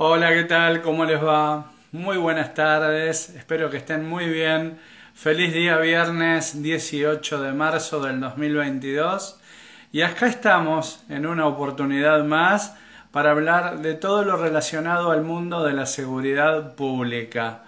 Hola, ¿qué tal? ¿Cómo les va? Muy buenas tardes, espero que estén muy bien. Feliz día viernes 18 de marzo del 2022. Y acá estamos en una oportunidad más para hablar de todo lo relacionado al mundo de la seguridad pública.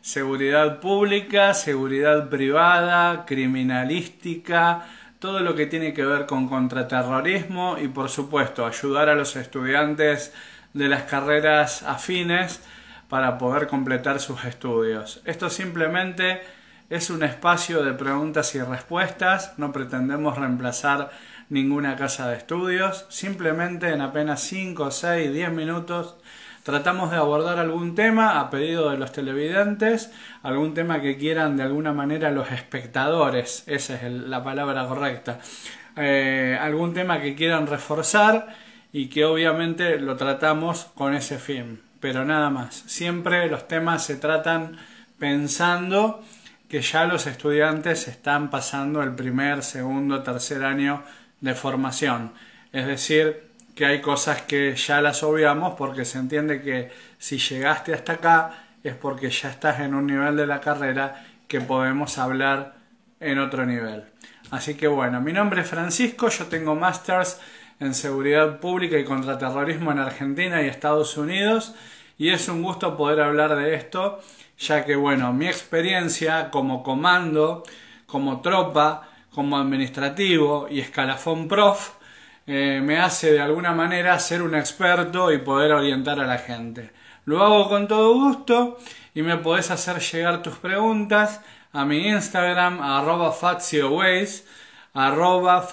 Seguridad pública, seguridad privada, criminalística, todo lo que tiene que ver con contraterrorismo y por supuesto ayudar a los estudiantes de las carreras afines para poder completar sus estudios. Esto simplemente es un espacio de preguntas y respuestas, no pretendemos reemplazar ninguna casa de estudios, simplemente en apenas 5, 6, 10 minutos tratamos de abordar algún tema a pedido de los televidentes, algún tema que quieran de alguna manera los espectadores, esa es la palabra correcta, eh, algún tema que quieran reforzar y que obviamente lo tratamos con ese fin, pero nada más. Siempre los temas se tratan pensando que ya los estudiantes están pasando el primer, segundo, tercer año de formación. Es decir, que hay cosas que ya las obviamos porque se entiende que si llegaste hasta acá es porque ya estás en un nivel de la carrera que podemos hablar en otro nivel. Así que bueno, mi nombre es Francisco, yo tengo Masters en Seguridad Pública y Contraterrorismo en Argentina y Estados Unidos. Y es un gusto poder hablar de esto, ya que, bueno, mi experiencia como comando, como tropa, como administrativo y escalafón prof, eh, me hace de alguna manera ser un experto y poder orientar a la gente. Lo hago con todo gusto y me podés hacer llegar tus preguntas a mi Instagram, arroba arroba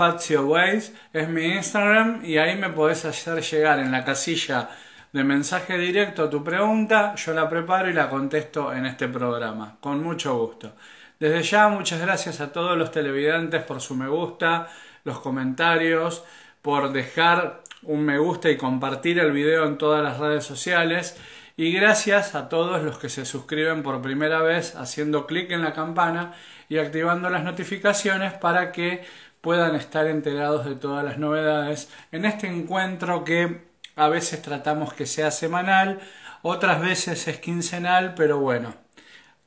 es mi Instagram y ahí me podés hacer llegar en la casilla de mensaje directo tu pregunta, yo la preparo y la contesto en este programa, con mucho gusto. Desde ya muchas gracias a todos los televidentes por su me gusta, los comentarios, por dejar un me gusta y compartir el video en todas las redes sociales y gracias a todos los que se suscriben por primera vez haciendo clic en la campana y activando las notificaciones para que puedan estar enterados de todas las novedades en este encuentro que a veces tratamos que sea semanal, otras veces es quincenal, pero bueno,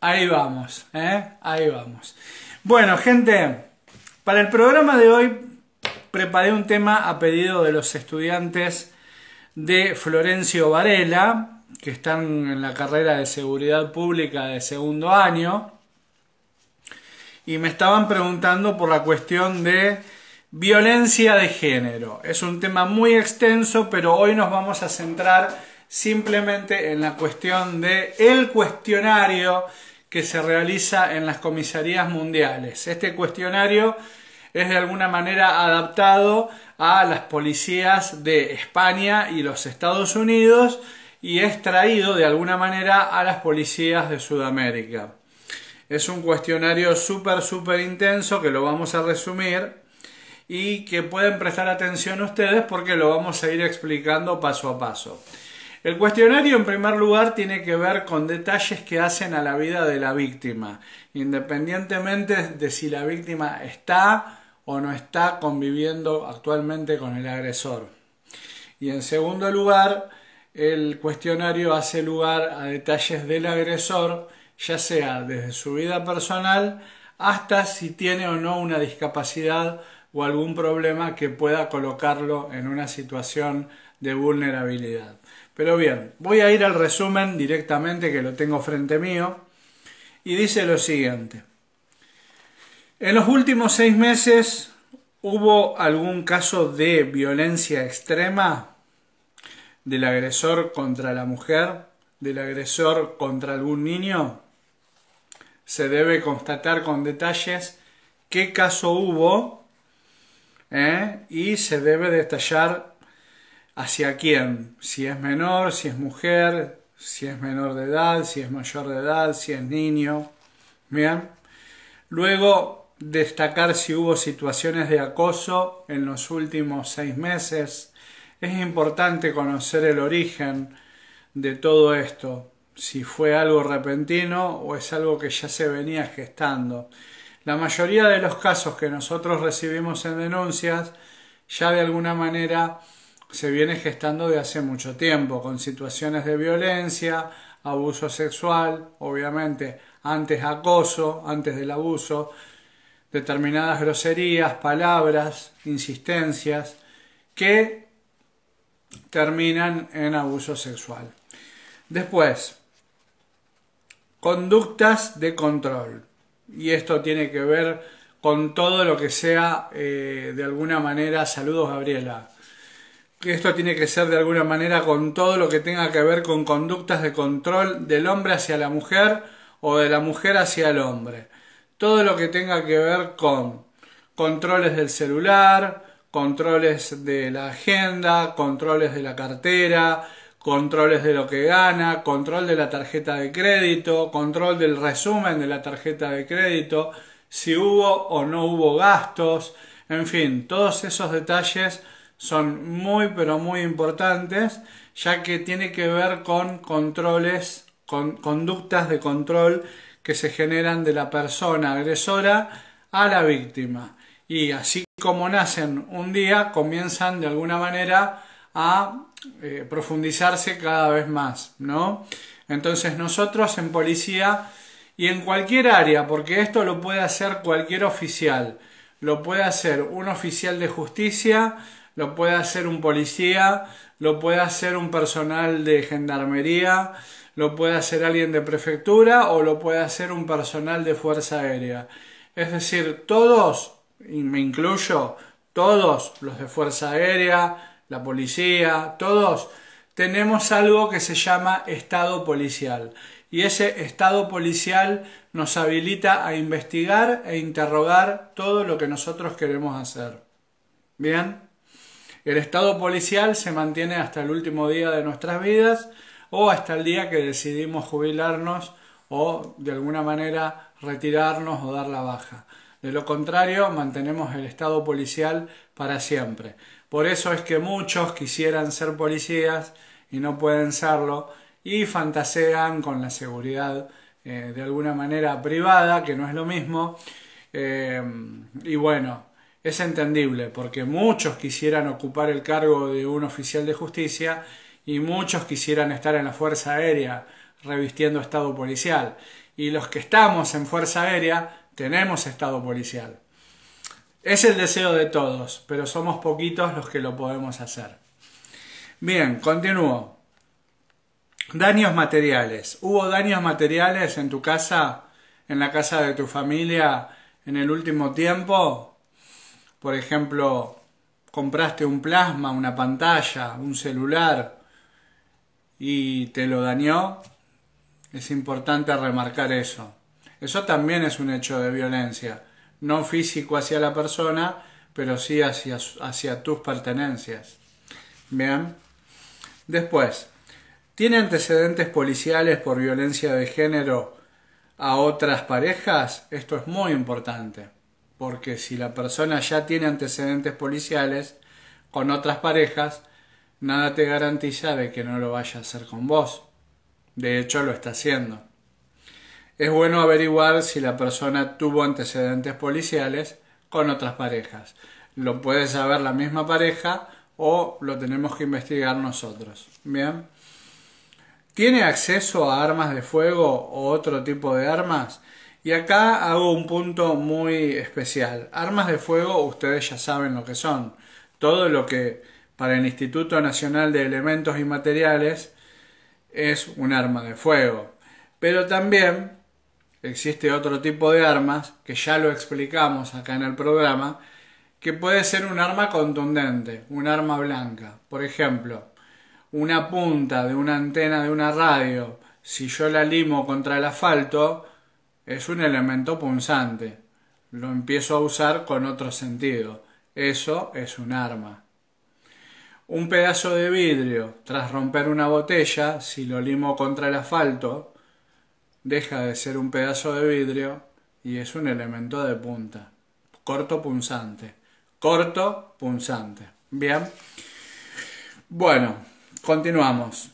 ahí vamos, ¿eh? ahí vamos. Bueno, gente, para el programa de hoy preparé un tema a pedido de los estudiantes de Florencio Varela, que están en la carrera de seguridad pública de segundo año y me estaban preguntando por la cuestión de violencia de género. Es un tema muy extenso, pero hoy nos vamos a centrar simplemente en la cuestión de el cuestionario que se realiza en las comisarías mundiales. Este cuestionario es de alguna manera adaptado a las policías de España y los Estados Unidos y es traído de alguna manera a las policías de Sudamérica. Es un cuestionario súper, súper intenso que lo vamos a resumir y que pueden prestar atención ustedes porque lo vamos a ir explicando paso a paso. El cuestionario en primer lugar tiene que ver con detalles que hacen a la vida de la víctima, independientemente de si la víctima está o no está conviviendo actualmente con el agresor. Y en segundo lugar, el cuestionario hace lugar a detalles del agresor, ya sea desde su vida personal hasta si tiene o no una discapacidad o algún problema que pueda colocarlo en una situación de vulnerabilidad. Pero bien, voy a ir al resumen directamente que lo tengo frente mío y dice lo siguiente. En los últimos seis meses hubo algún caso de violencia extrema del agresor contra la mujer, del agresor contra algún niño, se debe constatar con detalles qué caso hubo ¿eh? y se debe detallar hacia quién, si es menor, si es mujer, si es menor de edad, si es mayor de edad, si es niño. Luego, destacar si hubo situaciones de acoso en los últimos seis meses, es importante conocer el origen de todo esto, si fue algo repentino o es algo que ya se venía gestando. La mayoría de los casos que nosotros recibimos en denuncias ya de alguna manera se viene gestando de hace mucho tiempo, con situaciones de violencia, abuso sexual, obviamente antes acoso, antes del abuso, determinadas groserías, palabras, insistencias, que terminan en abuso sexual. Después, conductas de control. Y esto tiene que ver con todo lo que sea eh, de alguna manera, saludos Gabriela, esto tiene que ser de alguna manera con todo lo que tenga que ver con conductas de control del hombre hacia la mujer o de la mujer hacia el hombre. Todo lo que tenga que ver con controles del celular, controles de la agenda, controles de la cartera, controles de lo que gana, control de la tarjeta de crédito, control del resumen de la tarjeta de crédito, si hubo o no hubo gastos, en fin, todos esos detalles son muy pero muy importantes ya que tiene que ver con controles, con conductas de control que se generan de la persona agresora a la víctima y así como nacen un día, comienzan de alguna manera a eh, profundizarse cada vez más, ¿no? Entonces nosotros en policía y en cualquier área, porque esto lo puede hacer cualquier oficial, lo puede hacer un oficial de justicia, lo puede hacer un policía, lo puede hacer un personal de gendarmería, lo puede hacer alguien de prefectura o lo puede hacer un personal de fuerza aérea. Es decir, todos y me incluyo, todos los de Fuerza Aérea, la policía, todos, tenemos algo que se llama estado policial. Y ese estado policial nos habilita a investigar e interrogar todo lo que nosotros queremos hacer. Bien, el estado policial se mantiene hasta el último día de nuestras vidas o hasta el día que decidimos jubilarnos o de alguna manera retirarnos o dar la baja. De lo contrario, mantenemos el estado policial para siempre. Por eso es que muchos quisieran ser policías y no pueden serlo y fantasean con la seguridad eh, de alguna manera privada, que no es lo mismo. Eh, y bueno, es entendible porque muchos quisieran ocupar el cargo de un oficial de justicia y muchos quisieran estar en la Fuerza Aérea revistiendo estado policial. Y los que estamos en Fuerza Aérea tenemos Estado policial. Es el deseo de todos, pero somos poquitos los que lo podemos hacer. Bien, continúo. Daños materiales. ¿Hubo daños materiales en tu casa, en la casa de tu familia, en el último tiempo? Por ejemplo, compraste un plasma, una pantalla, un celular y te lo dañó. Es importante remarcar eso. Eso también es un hecho de violencia, no físico hacia la persona, pero sí hacia, hacia tus pertenencias. Bien. Después, ¿tiene antecedentes policiales por violencia de género a otras parejas? Esto es muy importante, porque si la persona ya tiene antecedentes policiales con otras parejas, nada te garantiza de que no lo vaya a hacer con vos. De hecho, lo está haciendo es bueno averiguar si la persona tuvo antecedentes policiales con otras parejas. Lo puede saber la misma pareja o lo tenemos que investigar nosotros. Bien. ¿Tiene acceso a armas de fuego o otro tipo de armas? Y acá hago un punto muy especial. Armas de fuego ustedes ya saben lo que son. Todo lo que para el Instituto Nacional de Elementos y Materiales es un arma de fuego. Pero también existe otro tipo de armas, que ya lo explicamos acá en el programa, que puede ser un arma contundente, un arma blanca. Por ejemplo, una punta de una antena de una radio, si yo la limo contra el asfalto, es un elemento punzante. Lo empiezo a usar con otro sentido. Eso es un arma. Un pedazo de vidrio, tras romper una botella, si lo limo contra el asfalto, deja de ser un pedazo de vidrio y es un elemento de punta. Corto punzante. Corto punzante. Bien. Bueno, continuamos.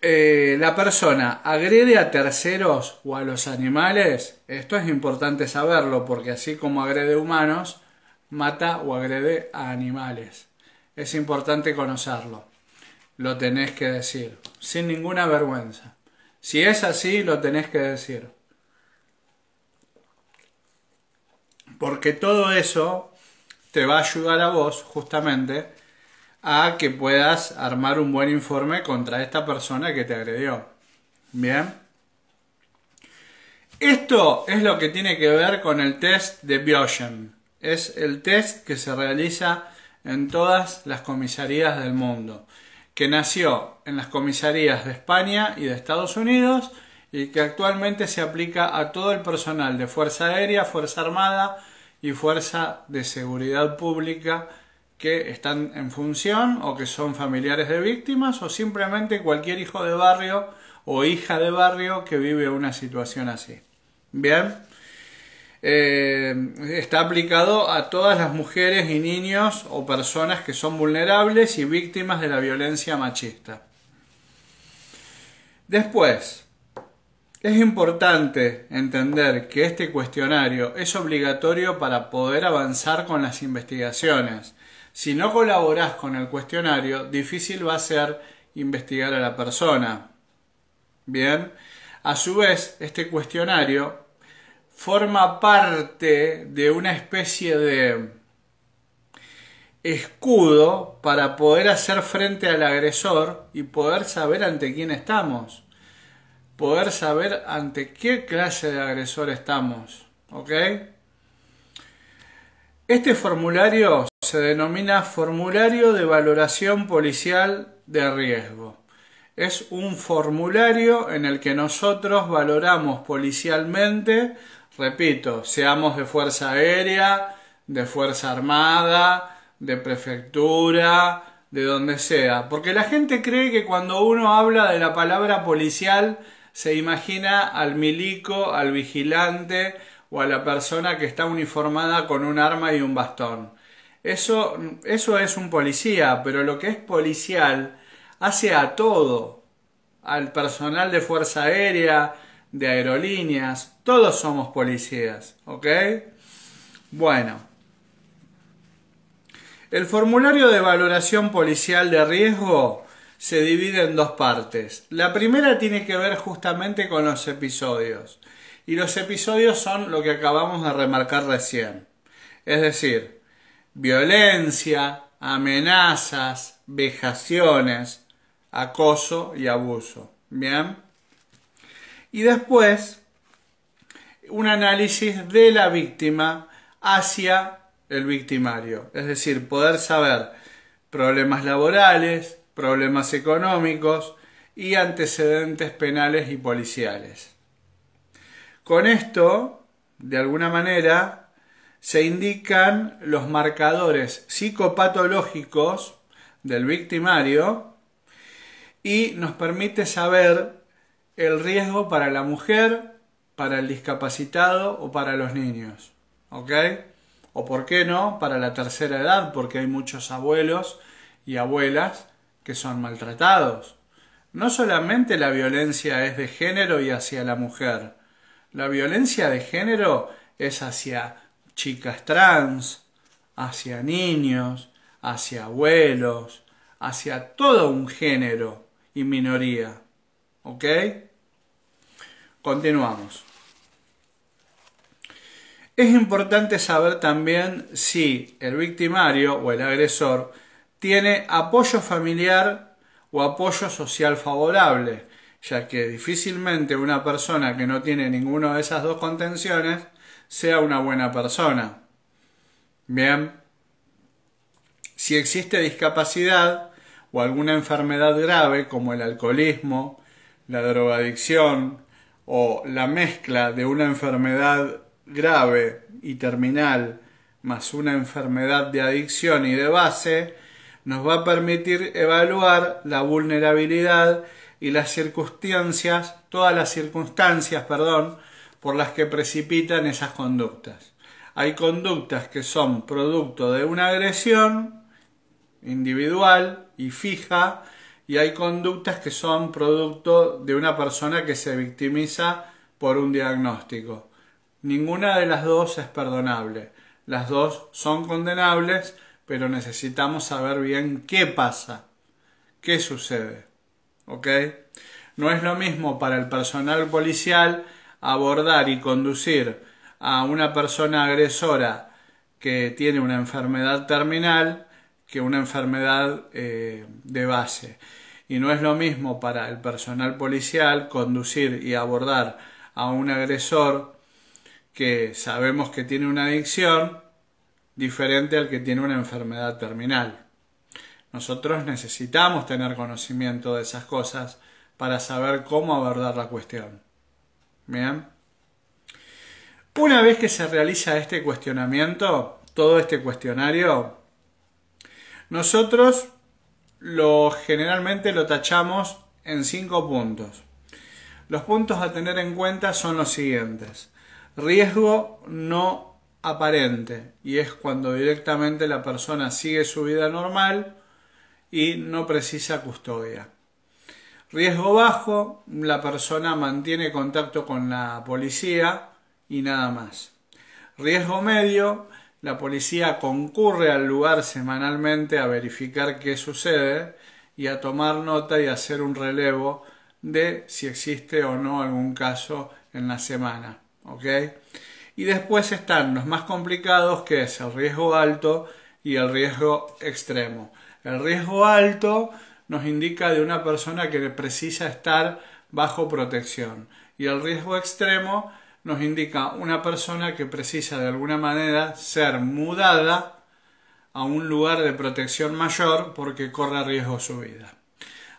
Eh, la persona agrede a terceros o a los animales, esto es importante saberlo porque así como agrede humanos, mata o agrede a animales. Es importante conocerlo. Lo tenés que decir, sin ninguna vergüenza. Si es así, lo tenés que decir. Porque todo eso te va a ayudar a vos, justamente, a que puedas armar un buen informe contra esta persona que te agredió. Bien. Esto es lo que tiene que ver con el test de Biogen. Es el test que se realiza en todas las comisarías del mundo que nació en las comisarías de España y de Estados Unidos y que actualmente se aplica a todo el personal de Fuerza Aérea, Fuerza Armada y Fuerza de Seguridad Pública que están en función o que son familiares de víctimas o simplemente cualquier hijo de barrio o hija de barrio que vive una situación así. Bien. Eh, está aplicado a todas las mujeres y niños o personas que son vulnerables y víctimas de la violencia machista. Después, es importante entender que este cuestionario es obligatorio para poder avanzar con las investigaciones. Si no colaborás con el cuestionario, difícil va a ser investigar a la persona. Bien, a su vez, este cuestionario forma parte de una especie de escudo para poder hacer frente al agresor y poder saber ante quién estamos, poder saber ante qué clase de agresor estamos, ¿ok? Este formulario se denomina formulario de valoración policial de riesgo. Es un formulario en el que nosotros valoramos policialmente Repito, seamos de Fuerza Aérea, de Fuerza Armada, de Prefectura, de donde sea. Porque la gente cree que cuando uno habla de la palabra policial se imagina al milico, al vigilante o a la persona que está uniformada con un arma y un bastón. Eso, eso es un policía, pero lo que es policial hace a todo, al personal de Fuerza Aérea, de aerolíneas, todos somos policías, ¿ok? Bueno, el formulario de valoración policial de riesgo se divide en dos partes. La primera tiene que ver justamente con los episodios. Y los episodios son lo que acabamos de remarcar recién. Es decir, violencia, amenazas, vejaciones, acoso y abuso. ¿Bien? y después un análisis de la víctima hacia el victimario. Es decir, poder saber problemas laborales, problemas económicos y antecedentes penales y policiales. Con esto, de alguna manera, se indican los marcadores psicopatológicos del victimario y nos permite saber el riesgo para la mujer, para el discapacitado o para los niños. ¿Ok? O por qué no, para la tercera edad, porque hay muchos abuelos y abuelas que son maltratados. No solamente la violencia es de género y hacia la mujer. La violencia de género es hacia chicas trans, hacia niños, hacia abuelos, hacia todo un género y minoría. ¿Ok? Continuamos. Es importante saber también si el victimario o el agresor tiene apoyo familiar o apoyo social favorable, ya que difícilmente una persona que no tiene ninguna de esas dos contenciones sea una buena persona. Bien, si existe discapacidad o alguna enfermedad grave como el alcoholismo, la drogadicción o la mezcla de una enfermedad grave y terminal más una enfermedad de adicción y de base, nos va a permitir evaluar la vulnerabilidad y las circunstancias, todas las circunstancias, perdón, por las que precipitan esas conductas. Hay conductas que son producto de una agresión individual y fija y hay conductas que son producto de una persona que se victimiza por un diagnóstico. Ninguna de las dos es perdonable. Las dos son condenables, pero necesitamos saber bien qué pasa, qué sucede. ¿Ok? No es lo mismo para el personal policial abordar y conducir a una persona agresora que tiene una enfermedad terminal que una enfermedad eh, de base y no es lo mismo para el personal policial conducir y abordar a un agresor que sabemos que tiene una adicción diferente al que tiene una enfermedad terminal. Nosotros necesitamos tener conocimiento de esas cosas para saber cómo abordar la cuestión. Bien. Una vez que se realiza este cuestionamiento, todo este cuestionario, nosotros lo generalmente lo tachamos en cinco puntos. Los puntos a tener en cuenta son los siguientes. Riesgo no aparente y es cuando directamente la persona sigue su vida normal y no precisa custodia. Riesgo bajo, la persona mantiene contacto con la policía y nada más. Riesgo medio, la policía concurre al lugar semanalmente a verificar qué sucede y a tomar nota y hacer un relevo de si existe o no algún caso en la semana. Y después están los más complicados que es el riesgo alto y el riesgo extremo. El riesgo alto nos indica de una persona que precisa estar bajo protección y el riesgo extremo nos indica una persona que precisa de alguna manera ser mudada a un lugar de protección mayor porque corre riesgo su vida.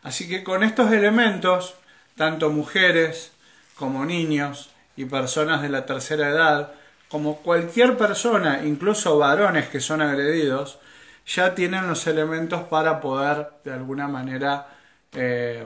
Así que con estos elementos, tanto mujeres como niños y personas de la tercera edad, como cualquier persona, incluso varones que son agredidos, ya tienen los elementos para poder de alguna manera eh,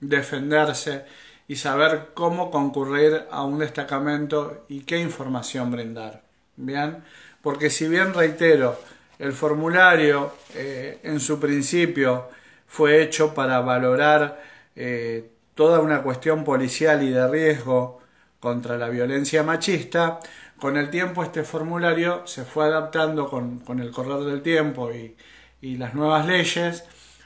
defenderse y saber cómo concurrir a un destacamento y qué información brindar. Bien, porque si bien reitero, el formulario eh, en su principio fue hecho para valorar eh, toda una cuestión policial y de riesgo contra la violencia machista, con el tiempo este formulario se fue adaptando con, el correr del tiempo y las nuevas leyes,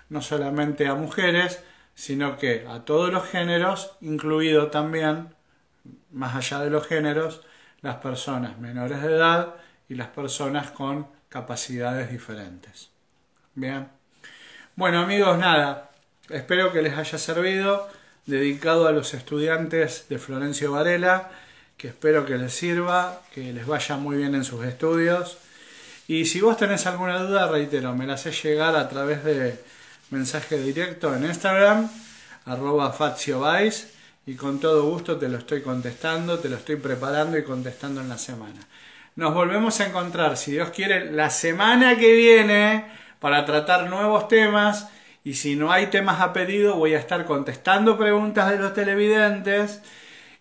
no solamente a mujeres, sino que a todos los géneros, incluido también, más allá de los géneros, las personas menores de edad y las personas con capacidades diferentes. Bien. Bueno amigos, nada, espero que les haya servido, dedicado a los estudiantes de Florencio Varela, que espero que les sirva, que les vaya muy bien en sus estudios. Y si vos tenés alguna duda, reitero, me la he llegar a través de mensaje directo en Instagram, arroba vice y con todo gusto te lo estoy contestando, te lo estoy preparando y contestando en la semana. Nos volvemos a encontrar, si Dios quiere, la semana que viene para tratar nuevos temas. Y si no hay temas a pedido, voy a estar contestando preguntas de los televidentes.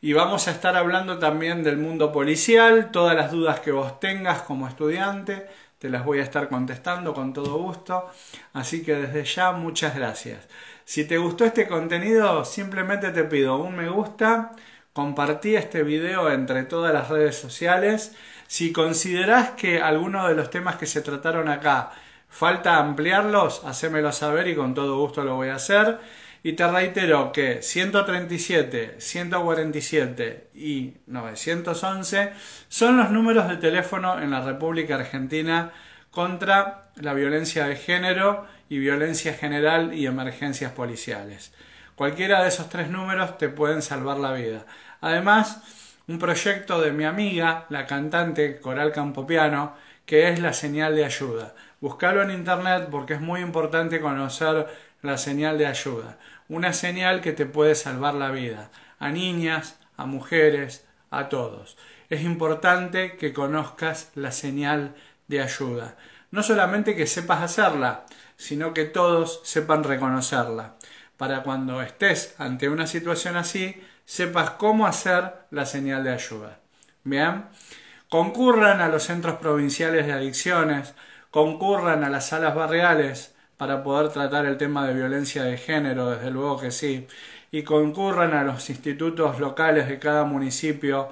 Y vamos a estar hablando también del mundo policial, todas las dudas que vos tengas como estudiante te las voy a estar contestando con todo gusto. Así que desde ya muchas gracias. Si te gustó este contenido, simplemente te pido un me gusta, compartí este video entre todas las redes sociales. Si consideras que alguno de los temas que se trataron acá falta ampliarlos, hacémelo saber y con todo gusto lo voy a hacer. Y te reitero que 137, 147 y 911 son los números de teléfono en la República Argentina contra la violencia de género y violencia general y emergencias policiales. Cualquiera de esos tres números te pueden salvar la vida. Además, un proyecto de mi amiga, la cantante Coral Campopiano, que es la señal de ayuda. Buscalo en internet porque es muy importante conocer la señal de ayuda una señal que te puede salvar la vida, a niñas, a mujeres, a todos. Es importante que conozcas la señal de ayuda. No solamente que sepas hacerla, sino que todos sepan reconocerla, para cuando estés ante una situación así, sepas cómo hacer la señal de ayuda. Bien, concurran a los centros provinciales de adicciones, concurran a las salas barriales, para poder tratar el tema de violencia de género, desde luego que sí, y concurran a los institutos locales de cada municipio,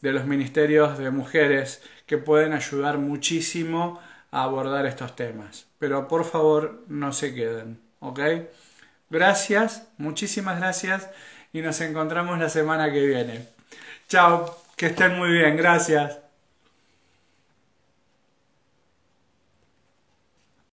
de los ministerios de mujeres, que pueden ayudar muchísimo a abordar estos temas. Pero por favor, no se queden, ¿ok? Gracias, muchísimas gracias y nos encontramos la semana que viene. Chao, que estén muy bien, gracias.